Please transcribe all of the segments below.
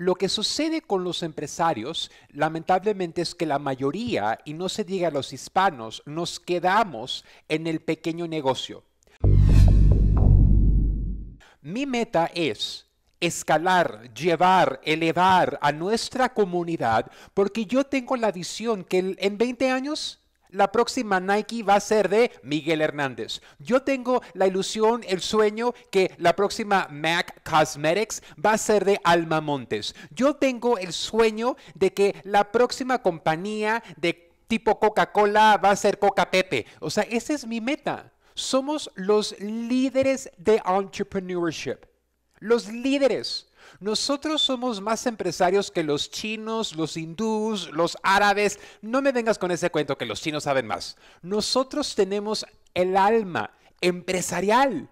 Lo que sucede con los empresarios, lamentablemente, es que la mayoría, y no se diga los hispanos, nos quedamos en el pequeño negocio. Mi meta es escalar, llevar, elevar a nuestra comunidad, porque yo tengo la visión que en 20 años la próxima Nike va a ser de Miguel Hernández. Yo tengo la ilusión, el sueño que la próxima MAC Cosmetics va a ser de Alma Montes. Yo tengo el sueño de que la próxima compañía de tipo Coca-Cola va a ser Coca Pepe. O sea, esa es mi meta. Somos los líderes de entrepreneurship. Los líderes. Nosotros somos más empresarios que los chinos, los hindús, los árabes. No me vengas con ese cuento que los chinos saben más. Nosotros tenemos el alma empresarial.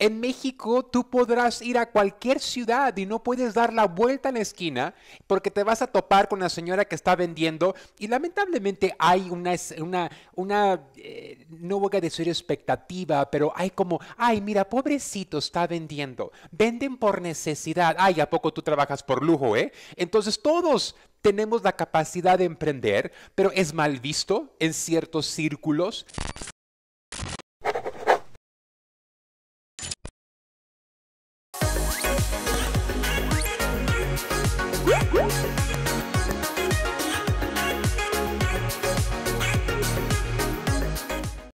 En México tú podrás ir a cualquier ciudad y no puedes dar la vuelta en la esquina porque te vas a topar con la señora que está vendiendo y lamentablemente hay una, una, una eh, no voy a decir expectativa, pero hay como, ay, mira, pobrecito está vendiendo, venden por necesidad, ay, ¿a poco tú trabajas por lujo, eh? Entonces todos tenemos la capacidad de emprender, pero es mal visto en ciertos círculos.